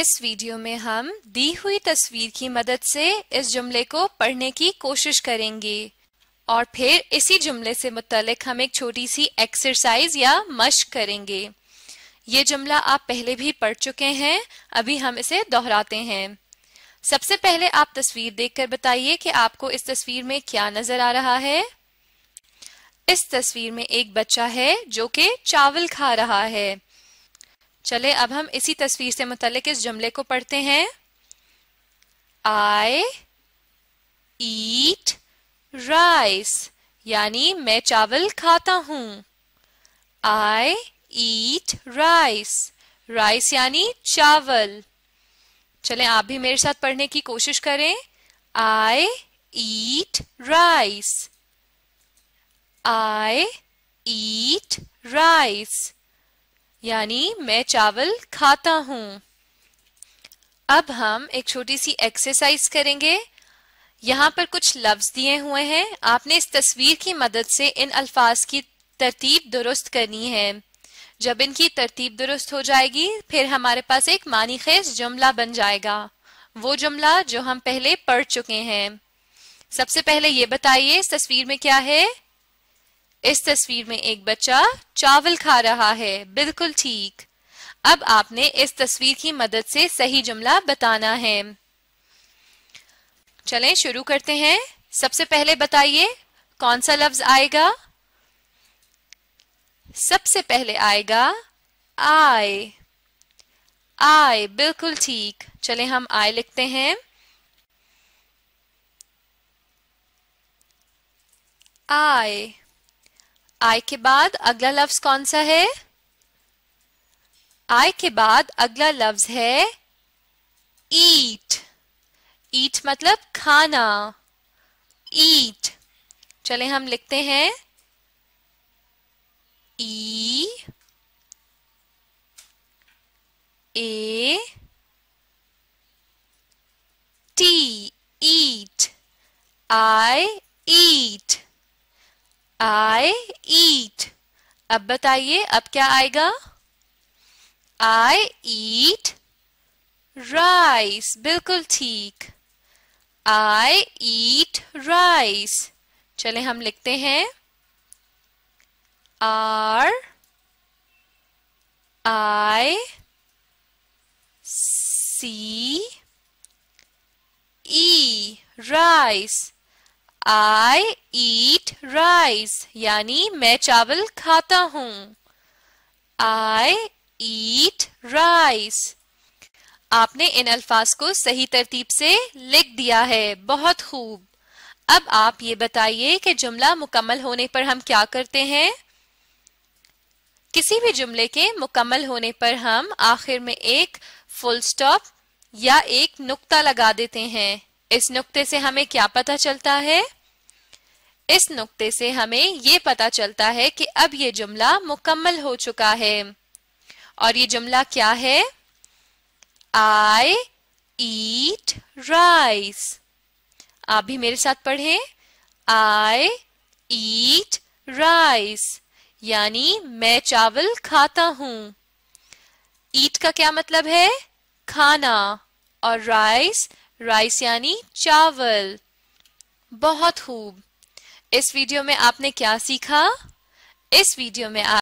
इस वीडियो में हम दी हुई तस्वीर की मदद से इस जुमले को पढ़ने की कोशिश करेंगे और फिर इसी जुमले से मुतलक हम एक छोटी सी एक्सरसाइज या मश्क करेंगे ये जुमला आप पहले भी पढ़ चुके हैं अभी हम इसे दोहराते हैं सबसे पहले आप तस्वीर देखकर बताइए कि आपको इस तस्वीर में क्या नजर आ रहा है इस तस्वीर में एक बच्चा है जो कि चावल खा रहा है चले अब हम इसी तस्वीर से मुतलिक इस जुमले को पढ़ते हैं आई ईट राइस यानी मैं चावल खाता हूं आई ईट राइस राइस यानी चावल चले आप भी मेरे साथ पढ़ने की कोशिश करें आई eat rice I eat rice यानी मैं चावल खाता हूं अब हम एक छोटी सी एक्सरसाइज करेंगे यहाँ पर कुछ लफ्ज दिए हुए हैं आपने इस तस्वीर की मदद से इन अल्फाज की तरतीब दुरुस्त करनी है जब इनकी तरतीब दुरुस्त हो जाएगी फिर हमारे पास एक मानी खेज जुमला बन जाएगा वो जुमला जो हम पहले पढ़ चुके हैं सबसे पहले ये बताइए इस तस्वीर में क्या है इस तस्वीर में एक बच्चा चावल खा रहा है बिल्कुल ठीक अब आपने इस तस्वीर की मदद से सही जुमला बताना है चलें शुरू करते हैं सबसे पहले बताइए कौन सा लफ्ज आएगा सबसे पहले आएगा आय आय बिल्कुल ठीक चले हम आय लिखते हैं आय आई के बाद अगला लफ्ज कौन सा है आई के बाद अगला लफ्ज है ईट ईट मतलब खाना ईट चले हम लिखते हैं ई ए टी ईट आई ईट आई ईट अब बताइए अब क्या आएगा आई ईट राइस बिल्कुल ठीक आई ईट राइस चले हम लिखते हैं R I C E rice I eat rice यानी मैं चावल खाता हूं आई ईट राइस आपने इन अल्फाज को सही तरतीब से लिख दिया है बहुत खूब अब आप ये बताइए कि जुमला मुकम्मल होने पर हम क्या करते हैं किसी भी जुमले के मुकम्मल होने पर हम आखिर में एक फुल स्टॉप या एक नुक्ता लगा देते हैं इस नुक्ते से हमें क्या पता चलता है इस नुक्ते से हमें ये पता चलता है कि अब ये जुमला मुकम्मल हो चुका है और ये जुमला क्या है आई ईट राइस आप भी मेरे साथ पढ़ें आई ईट राइस यानी मैं चावल खाता हूं ईट का क्या मतलब है खाना और राइस राइस यानी चावल बहुत खूब इस वीडियो में आपने क्या सीखा इस वीडियो में आप